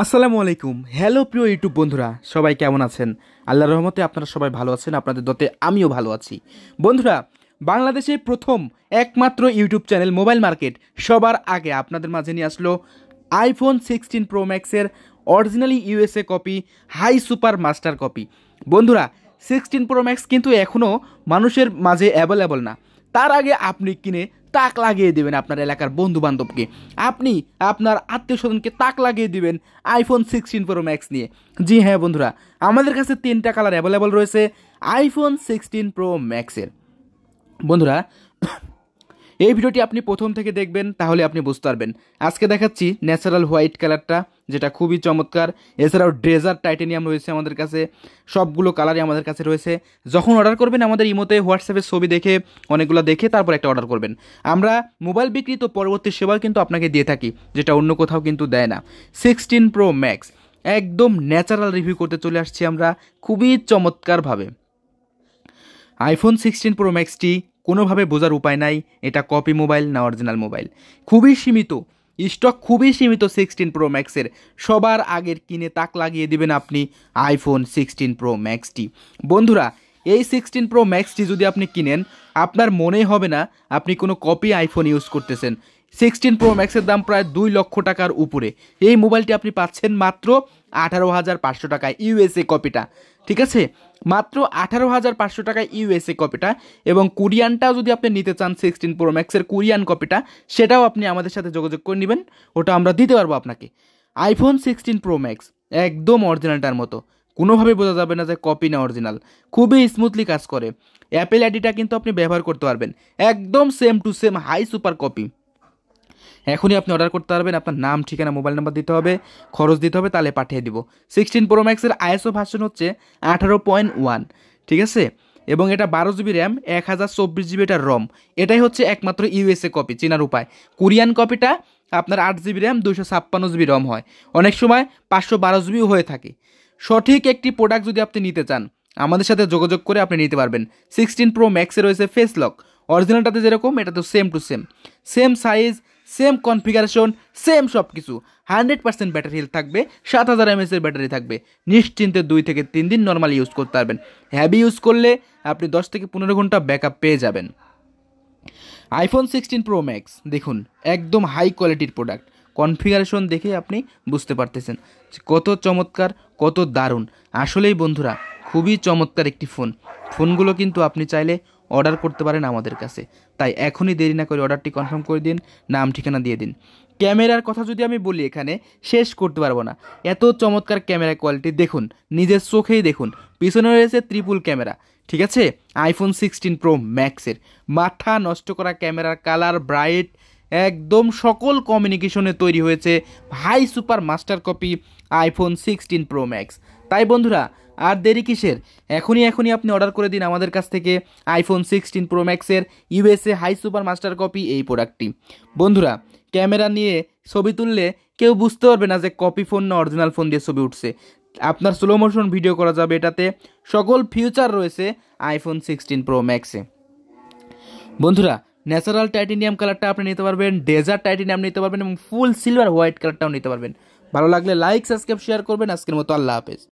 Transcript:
আসসালামু আলাইকুম হ্যালো প্রিয় ইউটিউব বন্ধুরা সবাই কেমন আছেন আল্লাহ রহমতে আপনারা সবাই ভালো আছেন আপনাদের দতে আমিও ভালো আছি বন্ধুরা বাংলাদেশে প্রথম একমাত্র ইউটিউব চ্যানেল মোবাইল মার্কেট সবার আগে আপনাদের মাঝে নিয়ে আসলো আইফোন সিক্সটিন প্রো ম্যাক্সের originally USA copy high super master copy বন্ধুরা সিক্সটিন প্রো ম্যাক্স কিন্তু এখনও মানুষের মাঝে অ্যাভেলেবল না তার আগে আপনি কিনে তাক লাগিয়ে দেবেন আপনার এলাকার বন্ধু বান্ধবকে আপনি আপনার আত্মীয় স্বজনকে তাক লাগিয়ে দিবেন আইফোন সিক্সটিন প্রো ম্যাক্স নিয়ে জি হ্যাঁ বন্ধুরা আমাদের কাছে তিনটা কালার অ্যাভেলেবল রয়েছে আইফোন সিক্সটিন প্রো ম্যাক্সের বন্ধুরা এই ভিডিওটি আপনি প্রথম থেকে দেখবেন তাহলে আপনি বুঝতে পারবেন আজকে দেখাচ্ছি ন্যাচারাল হোয়াইট কালারটা যেটা খুবই চমৎকার এছাড়াও ড্রেজার টাইটেনিয়াম রয়েছে আমাদের কাছে সবগুলো কালারই আমাদের কাছে রয়েছে যখন অর্ডার করবেন আমাদের ইমোতে হোয়াটসঅ্যাপে ছবি দেখে অনেকগুলো দেখে তারপর একটা অর্ডার করবেন আমরা মোবাইল বিক্রি তো পরবর্তী সেবা কিন্তু আপনাকে দিয়ে থাকি যেটা অন্য কোথাও কিন্তু দেয় না সিক্সটিন প্রো ম্যাক্স একদম ন্যাচারাল রিভিউ করতে চলে আসছি আমরা খুবই চমৎকারভাবে আইফোন সিক্সটিন প্রো ম্যাক্সটি কোনোভাবে বোঝার উপায় নাই এটা কপি মোবাইল না অরিজিনাল মোবাইল খুবই সীমিত স্টক খুবই সীমিত সিক্সটিন প্রো ম্যাক্সের সবার আগের কিনে তাক লাগিয়ে দিবেন আপনি আইফোন সিক্সটিন প্রো ম্যাক্সটি বন্ধুরা এই সিক্সটিন প্রো ম্যাক্সটি যদি আপনি কিনেন আপনার মনেই হবে না আপনি কোনো কপি আইফোন ইউজ করতেছেন সিক্সটিন প্রো ম্যাক্সের দাম প্রায় দুই লক্ষ টাকার উপরে এই মোবাইলটি আপনি পাচ্ছেন মাত্র আঠারো হাজার পাঁচশো টাকায় ইউএসএ কপিটা ঠিক আছে মাত্র আঠারো হাজার পাঁচশো টাকায় ইউএসএ কপিটা এবং কুরিয়ানটাও যদি আপনি নিতে চান সিক্সটিন প্রো ম্যাক্সের কুরিয়ান কপিটা সেটাও আপনি আমাদের সাথে যোগাযোগ করে নেবেন ওটা আমরা দিতে পারবো আপনাকে আইফোন সিক্সটিন প্রো ম্যাক্স একদম অরিজিনালটার মতো কোনোভাবে বোঝা যাবে না যে কপি না অরিজিনাল খুবই স্মুথলি কাজ করে অ্যাপেল আইডিটা কিন্তু আপনি ব্যবহার করতে পারবেন একদম same to same high super copy এখনই আপনি অর্ডার করতে পারবেন আপনার নাম ঠিকানা মোবাইল নাম্বার দিতে হবে খরচ দিতে হবে তাহলে পাঠিয়ে দিব সিক্সটিন প্রো ম্যাক্সের আইএসও ভার্সন হচ্ছে আঠারো পয়েন্ট ওয়ান ঠিক আছে এবং এটা বারো জিবি র্যাম এক হাজার চব্বিশ জিবি এটা রম এটাই হচ্ছে একমাত্র ইউএসএ কপি চেনার উপায় কোরিয়ান কপিটা আপনার আট জিবি র্যাম দুশো ছাপ্পান্ন জিবি রম হয় অনেক সময় পাঁচশো বারো জিবিও হয়ে থাকে সঠিক একটি প্রোডাক্ট যদি আপনি নিতে চান আমাদের সাথে যোগাযোগ করে আপনি নিতে পারবেন সিক্সটিন প্রো ম্যাক্সে রয়েছে ফেস লক অরিজিনালটাতে যেরকম এটা তো same to same same size same configuration same সব কিছু হান্ড্রেড পার্সেন্ট ব্যাটারি হেলথ থাকবে সাত হাজার এমএসের ব্যাটারি থাকবে নিশ্চিন্তে দুই থেকে তিন দিন নর্মালি ইউজ করতে পারবেন হ্যাভি ইউজ করলে আপনি দশ থেকে পনেরো ঘন্টা ব্যাকআপ পেয়ে যাবেন আইফোন সিক্সটিন প্রো ম্যাক্স দেখুন একদম হাই কোয়ালিটির প্রোডাক্ট কনফিগারেশন দেখে আপনি বুঝতে পারতেছেন কত চমৎকার কত দারুণ আসলেই বন্ধুরা খুবই চমৎকার একটি ফোন ফোনগুলো কিন্তু আপনি চাইলে অর্ডার করতে পারেন আমাদের কাছে তাই এখনই দেরি না করে অর্ডারটি কনফার্ম করে দিন নাম ঠিকানা দিয়ে দিন ক্যামেরার কথা যদি আমি বলি এখানে শেষ করতে পারবো না এত চমৎকার ক্যামেরা কোয়ালিটি দেখুন নিজের চোখেই দেখুন পিছনে রয়েছে ত্রিপুল ক্যামেরা ঠিক আছে আইফোন সিক্সটিন প্রো ম্যাক্সের মাথা নষ্ট করা ক্যামেরার কালার ব্রাইট একদম সকল কমিউনিকেশনে তৈরি হয়েছে high super master copy iPhone sixteen pro max তাই বন্ধুরা আর দেরি কিসের এখনই এখনই আপনি অর্ডার করে দিন আমাদের কাছ থেকে আইফোন সিক্সটিন প্রো ম্যাক্সের USA high super master copy এই প্রোডাক্টটি বন্ধুরা ক্যামেরা নিয়ে ছবি তুললে কেউ বুঝতে পারবে না যে কপি ফোন না অরিজিনাল ফোন দিয়ে ছবি উঠছে আপনার স্লো মোশন ভিডিও করা যাবে এটাতে সকল ফিউচার রয়েছে আইফোন সিক্সটিন প্রো ম্যাক্সে বন্ধুরা ন্যাচারাল টাইটেনিয়াম কালারটা আপনি নিতে পারবেন ডেজার্ট টাইটেনিয়াম নিতে পারবেন এবং ফুল সিলভার হোয়াইট কালারটাও নিতে পারবেন ভালো লাগলে লাইক সাবস্ক্রাইব শেয়ার করবেন আজকের মতো আল্লাহ হাফেজ